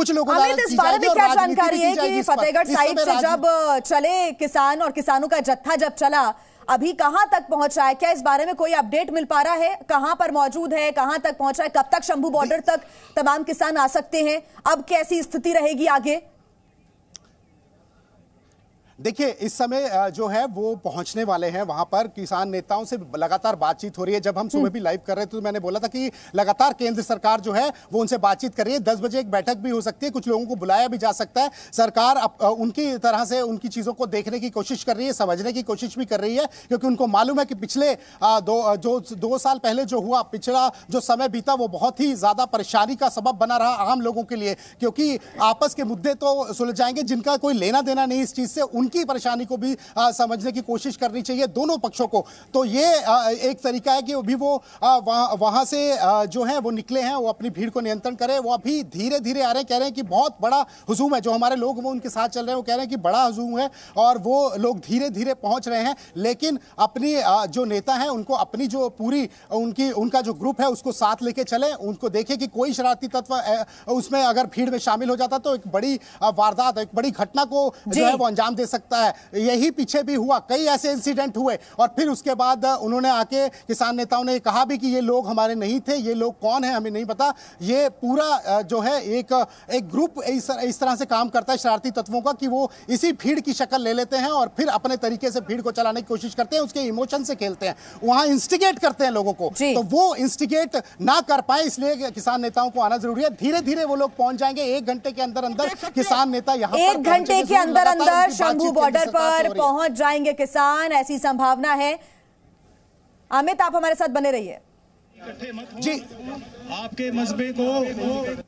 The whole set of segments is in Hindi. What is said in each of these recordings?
कुछ लोगों अमित इस बारे में क्या जानकारी है कि फतेहगढ़ साहिब से जब चले किसान और किसानों का जत्था जब चला अभी कहां तक पहुंचा है क्या इस बारे में कोई अपडेट मिल पा रहा है कहां पर मौजूद है कहां तक पहुंचा है कब तक शंभू बॉर्डर तक तमाम किसान आ सकते हैं अब कैसी स्थिति रहेगी आगे देखिए इस समय जो है वो पहुंचने वाले हैं वहां पर किसान नेताओं से लगातार बातचीत हो रही है जब हम सुबह हम्म। भी लाइव कर रहे थे तो मैंने बोला था कि लगातार केंद्र सरकार जो है वो उनसे बातचीत कर रही है दस बजे एक बैठक भी हो सकती है कुछ लोगों को बुलाया भी जा सकता है सरकार अप, उनकी तरह से उनकी चीज़ों को देखने की कोशिश कर रही है समझने की कोशिश भी कर रही है क्योंकि उनको मालूम है कि पिछले दो जो दो साल पहले जो हुआ पिछड़ा जो समय बीता वो बहुत ही ज़्यादा परेशानी का सबब बना रहा आम लोगों के लिए क्योंकि आपस के मुद्दे तो सुलझ जाएंगे जिनका कोई लेना देना नहीं इस चीज़ से उन उनकी परेशानी को भी समझने की कोशिश करनी चाहिए दोनों पक्षों को तो ये एक तरीका है कि अभी वो वहाँ से जो है वो निकले हैं वो अपनी भीड़ को नियंत्रण करें वो अभी धीरे धीरे आ रहे हैं कह रहे हैं कि बहुत बड़ा हजूम है जो हमारे लोग वो उनके साथ चल रहे हैं वो कह रहे हैं कि बड़ा हजूम है और वो लोग धीरे धीरे पहुँच रहे हैं लेकिन अपनी जो नेता हैं उनको अपनी जो पूरी उनकी उनका जो ग्रुप है उसको साथ लेके चले उनको देखें कि कोई शरारती तत्व उसमें अगर भीड़ में शामिल हो जाता तो एक बड़ी वारदात एक बड़ी घटना को जो है वो अंजाम दे सकते सकता है यही पीछे भी हुआ कई ऐसे इंसिडेंट हुए और फिर उसके बाद उन्होंने आके किसान नेताओं ने कहा भी कि ये लोग हमारे नहीं थे ये लोग कौन है हमें नहीं पता ये पूरा जो है एक एक ग्रुप इस, इस तरह से काम करता है शरारती तत्वों का कि वो इसी भीड़ की शक्ल ले लेते हैं और फिर अपने तरीके से भीड़ को चलाने की कोशिश करते हैं उसके इमोशन से खेलते हैं वहां इंस्टिगेट करते हैं लोगों को तो वो इंस्टिगेट ना कर पाए इसलिए किसान नेताओं को आना जरूरी है धीरे धीरे वो लोग पहुंच जाएंगे एक घंटे के अंदर अंदर किसान नेता यहाँ एक घंटे के अंदर अंदर शंभु कुल्लू बॉर्डर पर पहुंच जाएंगे किसान ऐसी संभावना है अमित आप हमारे साथ बने रहिए जी आपके मजबे को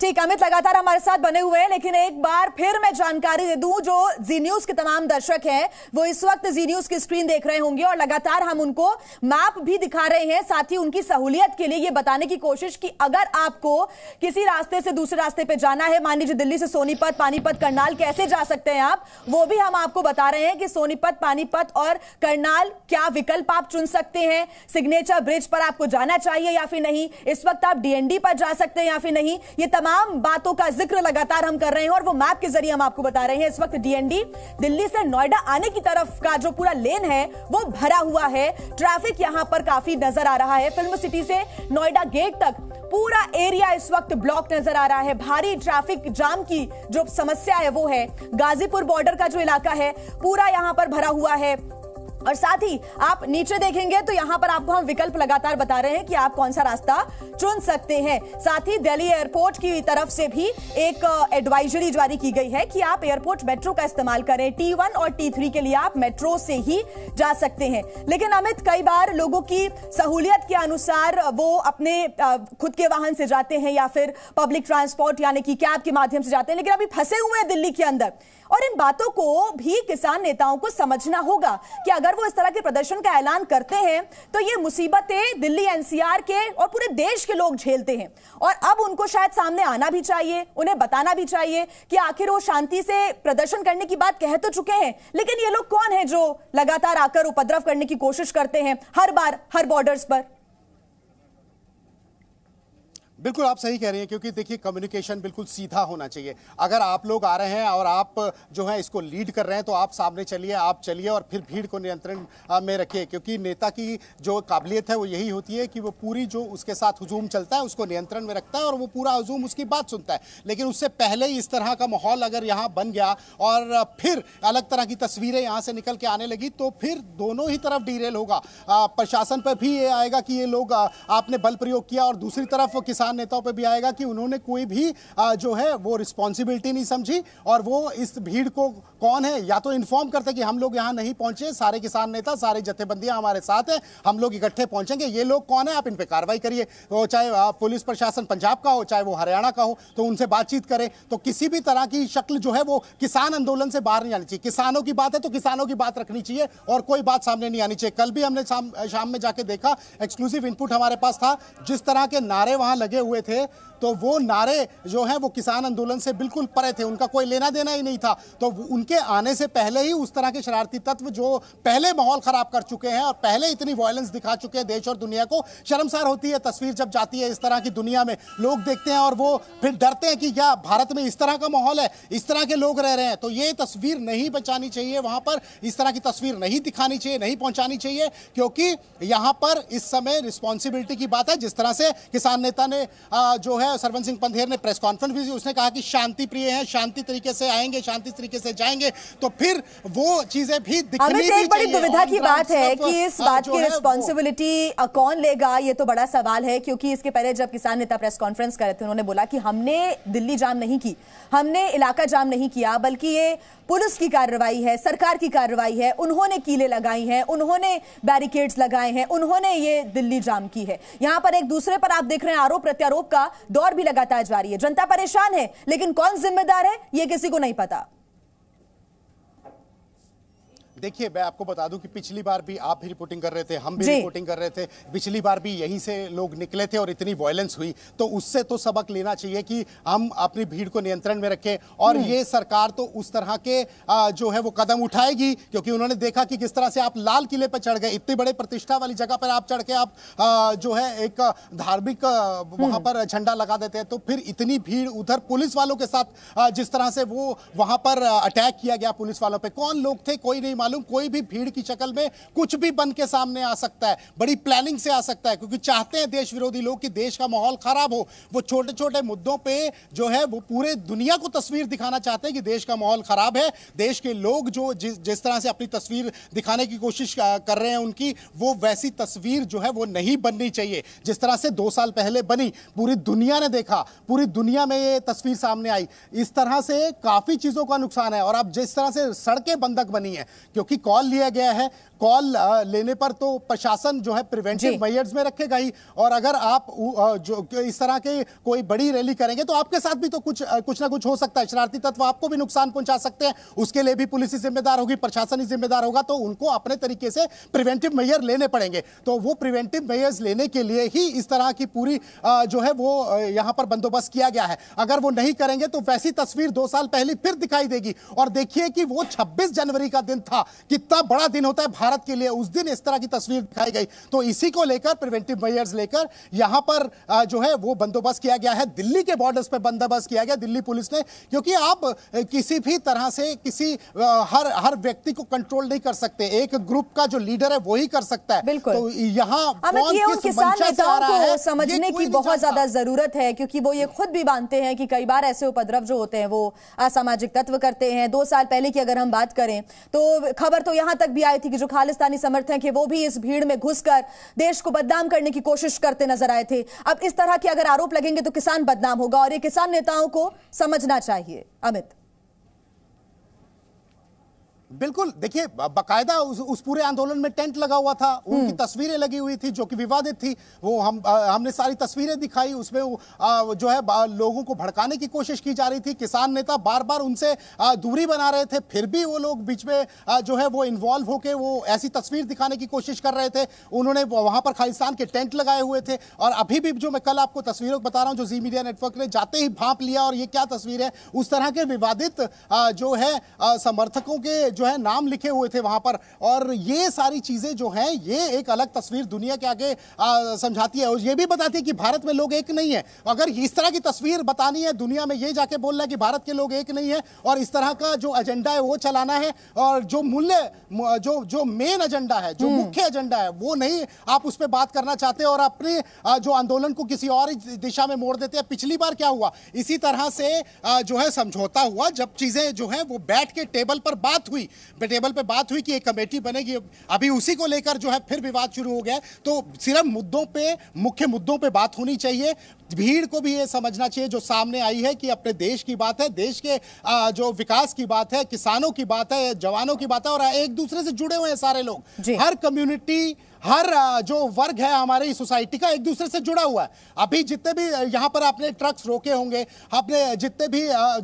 ठीक अमित लगातार हमारे साथ बने हुए हैं लेकिन एक बार फिर मैं जानकारी दे दूं जो जी न्यूज के तमाम दर्शक हैं वो इस वक्त जी न्यूज की स्क्रीन देख रहे होंगे और लगातार हम उनको मैप भी दिखा रहे हैं साथ ही उनकी सहूलियत के लिए ये बताने की कोशिश की अगर आपको किसी रास्ते से दूसरे रास्ते पर जाना है मान लीजिए दिल्ली से सोनीपत पानीपत करनाल कैसे जा सकते हैं आप वो भी हम आपको बता रहे हैं कि सोनीपत पानीपत और करनाल क्या विकल्प आप चुन सकते हैं सिग्नेचर ब्रिज पर आपको जाना चाहिए या फिर नहीं इस वक्त आप डीएनडी पर जा सकते हैं या फिर नहीं ये तमाम तमाम बातों का जिक्र लगातार हम कर रहे हैं और वो मैप के जरिए हम आपको बता रहे हैं इस वक्त डीएनडी दिल्ली से नोएडा आने की तरफ का जो पूरा लेन है वो भरा हुआ है ट्रैफिक यहां पर काफी नजर आ रहा है फिल्म सिटी से नोएडा गेट तक पूरा एरिया इस वक्त ब्लॉक नजर आ रहा है भारी ट्रैफिक जाम की जो समस्या है वो है गाजीपुर बॉर्डर का जो इलाका है पूरा यहां पर भरा हुआ है और साथ ही आप नीचे देखेंगे तो यहां पर आपको हम विकल्प लगातार बता रहे हैं कि आप कौन सा रास्ता चुन सकते हैं साथ ही दिल्ली एयरपोर्ट की तरफ से भी एक एडवाइजरी जारी की गई है कि आप एयरपोर्ट मेट्रो का इस्तेमाल करें टी वन और टी थ्री के लिए आप मेट्रो से ही जा सकते हैं लेकिन अमित कई बार लोगों की सहूलियत के अनुसार वो अपने खुद के वाहन से जाते हैं या फिर पब्लिक ट्रांसपोर्ट यानी कि कैब के माध्यम से जाते हैं लेकिन अभी फंसे हुए हैं दिल्ली के अंदर और इन बातों को भी किसान नेताओं को समझना होगा कि अगर अगर वो इस तरह के प्रदर्शन का ऐलान करते हैं तो ये मुसीबतें दिल्ली एनसीआर के और पूरे देश के लोग झेलते हैं और अब उनको शायद सामने आना भी चाहिए उन्हें बताना भी चाहिए कि आखिर वो शांति से प्रदर्शन करने की बात कह तो चुके हैं लेकिन ये लोग कौन है जो लगातार आकर उपद्रव करने की कोशिश करते हैं हर बार हर बॉर्डर्स पर बिल्कुल आप सही कह रही हैं क्योंकि देखिए कम्युनिकेशन बिल्कुल सीधा होना चाहिए अगर आप लोग आ रहे हैं और आप जो है इसको लीड कर रहे हैं तो आप सामने चलिए आप चलिए और फिर भीड़ को नियंत्रण में रखिए क्योंकि नेता की जो काबिलियत है वो यही होती है कि वो पूरी जो उसके साथ हजूम चलता है उसको नियंत्रण में रखता है और वो पूरा हजूम उसकी बात सुनता है लेकिन उससे पहले ही इस तरह का माहौल अगर यहाँ बन गया और फिर अलग तरह की तस्वीरें यहाँ से निकल के आने लगी तो फिर दोनों ही तरफ डीरेल होगा प्रशासन पर भी ये आएगा कि ये लोग आपने बल प्रयोग किया और दूसरी तरफ किसान किसान नेताओं पर भी आएगा कि उन्होंने कोई भी जो है वो रिस्पॉन्सिबिलिटी नहीं समझी और वो इस भीड़ को कौन है या तो इन्फॉर्म करते कि हम लोग यहाँ नहीं पहुंचे सारे किसान नेता सारे जथेबंदियां हमारे साथ हैं हम लोग इकट्ठे पहुंचेंगे ये लोग कौन है आप इन पर कार्रवाई करिए तो चाहे पुलिस प्रशासन पंजाब का हो चाहे वो हरियाणा का हो तो उनसे बातचीत करें तो किसी भी तरह की शक्ल जो है वो किसान आंदोलन से बाहर नहीं आनी चाहिए किसानों की बात है तो किसानों की बात रखनी चाहिए और कोई बात सामने नहीं आनी चाहिए कल भी हमने शाम में जाके देखा एक्सक्लूसिव इनपुट हमारे पास था जिस तरह के नारे वहां लगे हुए थे तो वो नारे जो हैं वो किसान आंदोलन से बिल्कुल परे थे उनका कोई लेना देना ही नहीं था तो उनके आने से पहले ही उस तरह के शरारती तत्व जो पहले माहौल खराब कर चुके हैं और पहले इतनी वायलेंस दिखा चुके हैं देश और दुनिया को शर्मसार होती है तस्वीर जब जाती है इस तरह की दुनिया में लोग देखते हैं और वो फिर डरते हैं कि क्या भारत में इस तरह का माहौल है इस तरह के लोग रह रहे हैं तो ये तस्वीर नहीं बचानी चाहिए वहाँ पर इस तरह की तस्वीर नहीं दिखानी चाहिए नहीं पहुँचानी चाहिए क्योंकि यहाँ पर इस समय रिस्पॉन्सिबिलिटी की बात है जिस तरह से किसान नेता ने जो है सरवन सिंह पंधेर ने प्रेस कॉन्फ्रेंस भी उसने कहा कि शांति प्रिय है शांति तरीके से आएंगे शांति तरीके से जाएंगे तो फिर वो चीजें भी बड़ी दुविधा की बात है मतलब, कि इस हाँ, बात की रिस्पॉन्सिबिलिटी कौन लेगा ये तो बड़ा सवाल है क्योंकि इसके पहले जब किसान नेता प्रेस कॉन्फ्रेंस कर रहे थे उन्होंने बोला कि हमने दिल्ली जाम नहीं की हमने इलाका जाम नहीं किया बल्कि ये पुलिस की कार्रवाई है सरकार की कार्रवाई है उन्होंने कीले लगाई हैं उन्होंने बैरिकेड्स लगाए हैं उन्होंने ये दिल्ली जाम की है यहां पर एक दूसरे पर आप देख रहे हैं आरोप प्रत्यारोप का दो दौर भी लगातार जारी है जनता परेशान है लेकिन कौन जिम्मेदार है यह किसी को नहीं पता देखिए मैं आपको बता दूं कि पिछली बार भी आप भी रिपोर्टिंग कर रहे थे हम भी रिपोर्टिंग कर रहे थे पिछली बार भी यहीं से लोग निकले थे और इतनी वॉयलेंस हुई तो उससे तो सबक लेना चाहिए कि हम अपनी भीड़ को नियंत्रण में रखें और हम्म। ये सरकार तो उस तरह के जो है वो कदम उठाएगी क्योंकि उन्होंने देखा कि किस तरह से आप लाल किले पर चढ़ गए इतनी बड़े प्रतिष्ठा वाली जगह पर आप चढ़ के आप जो है एक धार्मिक वहां हम्म। पर झंडा लगा देते हैं तो फिर इतनी भीड़ उधर पुलिस वालों के साथ जिस तरह से वो वहां पर अटैक किया गया पुलिस वालों पर कौन लोग थे कोई नहीं मालूम कोई भी भीड़ की शक्ल में कुछ भी बन के सामने आ सकता है बड़ी प्लानिंग से आ सकता है क्योंकि चाहते हैं देश विरोधी लोग कि देश का माहौल खराब हो वो छोटे छोटे मुद्दों पर जो है वो पूरे दुनिया को तस्वीर दिखाना चाहते हैं कि देश का माहौल खराब है देश के लोग जो जिस जिस तरह से अपनी तस्वीर दिखाने की कोशिश कर रहे हैं उनकी वो वैसी तस्वीर जो है वो नहीं बननी चाहिए जिस तरह से दो साल पहले बनी पूरी दुनिया ने देखा पूरी दुनिया में ये तस्वीर सामने आई इस तरह से काफ़ी चीज़ों का नुकसान है और अब जिस तरह से सड़कें बंधक बनी है क्योंकि कॉल लिया गया है कॉल लेने पर तो प्रशासन जो है प्रिवेंटिव मेयर्स में रखेगा ही और अगर आप जो इस तरह के कोई बड़ी रैली करेंगे तो आपके साथ भी तो कुछ कुछ ना कुछ हो सकता है शरारती तत्व आपको भी नुकसान पहुंचा सकते हैं उसके लिए भी पुलिस ही जिम्मेदार होगी प्रशासन ही जिम्मेदार होगा तो उनको अपने तरीके से प्रिवेंटिव मेयर लेने पड़ेंगे तो वो प्रिवेंटिव मेयर्स लेने के लिए ही इस तरह की पूरी जो है वो यहाँ पर बंदोबस्त किया गया है अगर वो नहीं करेंगे तो वैसी तस्वीर दो साल पहले फिर दिखाई देगी और देखिए कि वो छब्बीस जनवरी का दिन था कितना बड़ा दिन होता है भारत के लिए उस दिन इस तरह की तस्वीर दिखाई गई तो इसी को लेकर प्रिवेंटिव मेयर्स लेकर यहां पर जो है वो बंदोबस्त किया गया है दिल्ली के बॉर्डर्स पर बंदोबस्त किया गया दिल्ली पुलिस ने क्योंकि आप किसी भी तरह से किसी हर हर व्यक्ति को कंट्रोल नहीं कर सकते एक ग्रुप का जो लीडर है वही कर सकता है बिल्कुल तो यहाँ समझने की बहुत ज्यादा जरूरत है क्योंकि वो ये खुद भी मानते हैं कि कई बार ऐसे उपद्रव जो होते हैं वो असामाजिक तत्व करते हैं दो साल पहले की अगर हम बात करें तो खबर तो यहां तक भी आई थी कि जो खालिस्तानी समर्थक है वो भी इस भीड़ में घुसकर देश को बदनाम करने की कोशिश करते नजर आए थे अब इस तरह के अगर आरोप लगेंगे तो किसान बदनाम होगा और ये किसान नेताओं को समझना चाहिए अमित बिल्कुल देखिए बकायदा उस, उस पूरे आंदोलन में टेंट लगा हुआ था उनकी हम्म। तस्वीरें लगी हुई थी जो कि विवादित थी वो हम आ, हमने सारी तस्वीरें दिखाई उसमें आ, जो है लोगों को भड़काने की कोशिश की जा रही थी किसान नेता बार बार उनसे आ, दूरी बना रहे थे फिर भी वो लोग बीच में आ, जो है वो इन्वॉल्व होकर वो ऐसी तस्वीर दिखाने की कोशिश कर रहे थे उन्होंने वहां पर खालिस्तान के टेंट लगाए हुए थे और अभी भी जो मैं कल आपको तस्वीरों बता रहा हूँ जो जी मीडिया नेटवर्क ने जाते ही भाप लिया और ये क्या तस्वीर है उस तरह के विवादित जो है समर्थकों के जो है नाम लिखे हुए थे वहां पर और ये सारी चीजें जो हैं ये एक अलग तस्वीर दुनिया के आगे समझाती है और ये भी बताती है कि भारत में लोग एक नहीं है अगर इस तरह की तस्वीर बतानी है दुनिया में ये जाके बोलना है कि भारत के लोग एक नहीं है और इस तरह का जो एजेंडा है वो चलाना है और जो मूल्य जो जो मेन एजेंडा है जो हम्म। मुख्य एजेंडा है वो नहीं आप उस पर बात करना चाहते और अपने जो आंदोलन को किसी और दिशा में मोड़ देते हैं पिछली बार क्या हुआ इसी तरह से जो है समझौता हुआ जब चीजें जो है वो बैठ के टेबल पर बात हुई टेबल पे बात हुई कि एक कमेटी बनेगी अभी उसी को लेकर जो है फिर विवाद शुरू हो गया तो सिर्फ मुद्दों पर मुख्य मुद्दों पर बात होनी चाहिए भीड़ को भी ये समझना चाहिए जो सामने आई है कि अपने देश की बात है देश के जो विकास की बात है किसानों की बात है जवानों की बात है और एक दूसरे से जुड़े हुए हैं सारे लोग हर कम्युनिटी हर जो वर्ग है हमारी सोसाइटी का एक दूसरे से जुड़ा हुआ है अभी जितने भी यहाँ पर आपने ट्रक्स रोके होंगे आपने जितने भी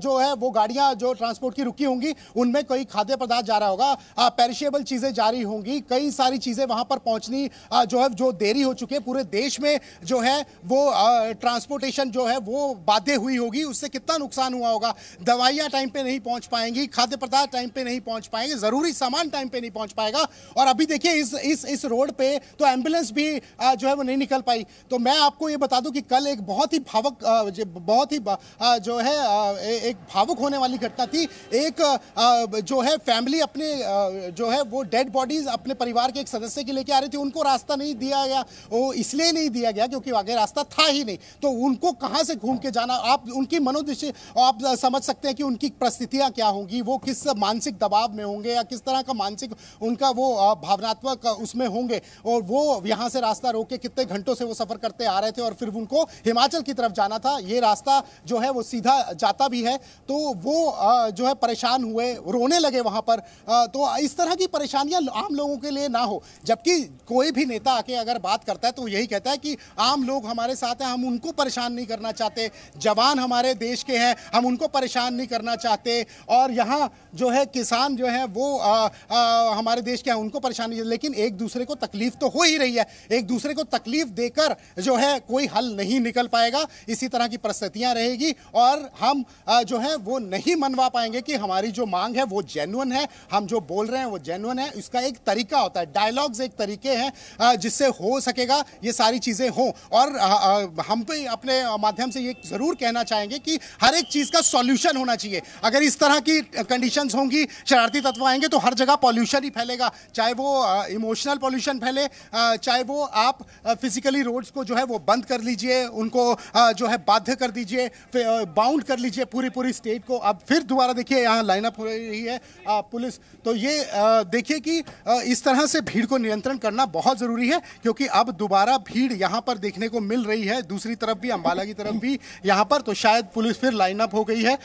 जो है वो गाड़ियाँ जो ट्रांसपोर्ट की रुकी होंगी उनमें कोई खाद्य पदार्थ जा रहा होगा पेरिशेबल चीज़ें जारी होंगी कई सारी चीज़ें वहाँ पर पहुँचनी जो है जो देरी हो चुकी है पूरे देश में जो है वो ट्रांसपोर्टेशन जो है वो बाध्य हुई होगी उससे कितना नुकसान हुआ होगा दवाइयाँ टाइम पर नहीं पहुँच पाएंगी खाद्य पदार्थ टाइम पर नहीं पहुँच पाएंगे ज़रूरी सामान टाइम पर नहीं पहुँच पाएगा और अभी देखिए इस इस इस रोड पर पे तो एम्बुलेंस भी जो है वो नहीं निकल पाई तो मैं आपको ये बता दूं कि कल एक बहुत ही भावक बहुत ही जो है एक भावुक होने वाली घटना थी एक जो है फैमिली अपने जो है वो डेड बॉडीज अपने परिवार के एक सदस्य के लेके आ रही थी उनको रास्ता नहीं दिया गया वो इसलिए नहीं दिया गया क्योंकि आगे रास्ता था ही नहीं तो उनको कहाँ से घूम के जाना आप उनकी मनोदृश्य आप समझ सकते हैं कि उनकी परिस्थितियाँ क्या होंगी वो किस मानसिक दबाव में होंगे या किस तरह का मानसिक उनका वो भावनात्मक उसमें होंगे और वो यहाँ से रास्ता रोक के कितने घंटों से वो सफ़र करते आ रहे थे और फिर उनको हिमाचल की तरफ जाना था ये रास्ता जो है वो सीधा जाता भी है तो वो जो है परेशान हुए रोने लगे वहाँ पर तो इस तरह की परेशानियाँ आम लोगों के लिए ना हो जबकि कोई भी नेता आके अगर बात करता है तो यही कहता है कि आम लोग हमारे साथ हैं हम उनको परेशान नहीं करना चाहते जवान हमारे देश के हैं हम उनको परेशान नहीं करना चाहते और यहाँ जो है किसान जो है वो आ, आ, हमारे देश के हैं उनको परेशान नहीं लेकिन एक दूसरे को तकलीफ तकलीफ तो हो ही रही है एक दूसरे को तकलीफ देकर जो है कोई हल नहीं निकल पाएगा इसी तरह की परिस्थितियां रहेगी और हम जो है वो नहीं मनवा पाएंगे कि हमारी जो मांग है वो जेनुअन है हम जो बोल रहे हैं वो जेनुअन है इसका एक तरीका होता है डायलॉग्स एक तरीके हैं जिससे हो सकेगा ये सारी चीज़ें हों और हम भी अपने माध्यम से ये ज़रूर कहना चाहेंगे कि हर एक चीज़ का सॉल्यूशन होना चाहिए अगर इस तरह की कंडीशंस होंगी शरारती तत्व आएंगे तो हर जगह पॉल्यूशन ही फैलेगा चाहे वो इमोशनल पॉल्यूशन फैले पहले चाहे वो आप फिजिकली रोड्स को जो है वो बंद कर लीजिए उनको जो है बाध्य कर दीजिए बाउंड कर लीजिए पूरी पूरी स्टेट को अब फिर दोबारा देखिए यहाँ लाइनअप हो रही है पुलिस तो ये देखिए कि इस तरह से भीड़ को नियंत्रण करना बहुत ज़रूरी है क्योंकि अब दोबारा भीड़ यहाँ पर देखने को मिल रही है दूसरी तरफ भी अम्बाला की तरफ भी यहाँ पर तो शायद पुलिस फिर लाइनअप हो गई है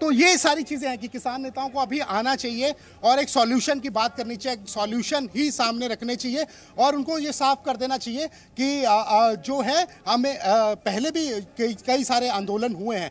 तो ये सारी चीज़ें हैं कि किसान नेताओं को अभी आना चाहिए और एक सॉल्यूशन की बात करनी चाहिए सॉल्यूशन ही सामने रखने चाहिए और उनको ये साफ कर देना चाहिए कि जो है हमें पहले भी कई सारे आंदोलन हुए हैं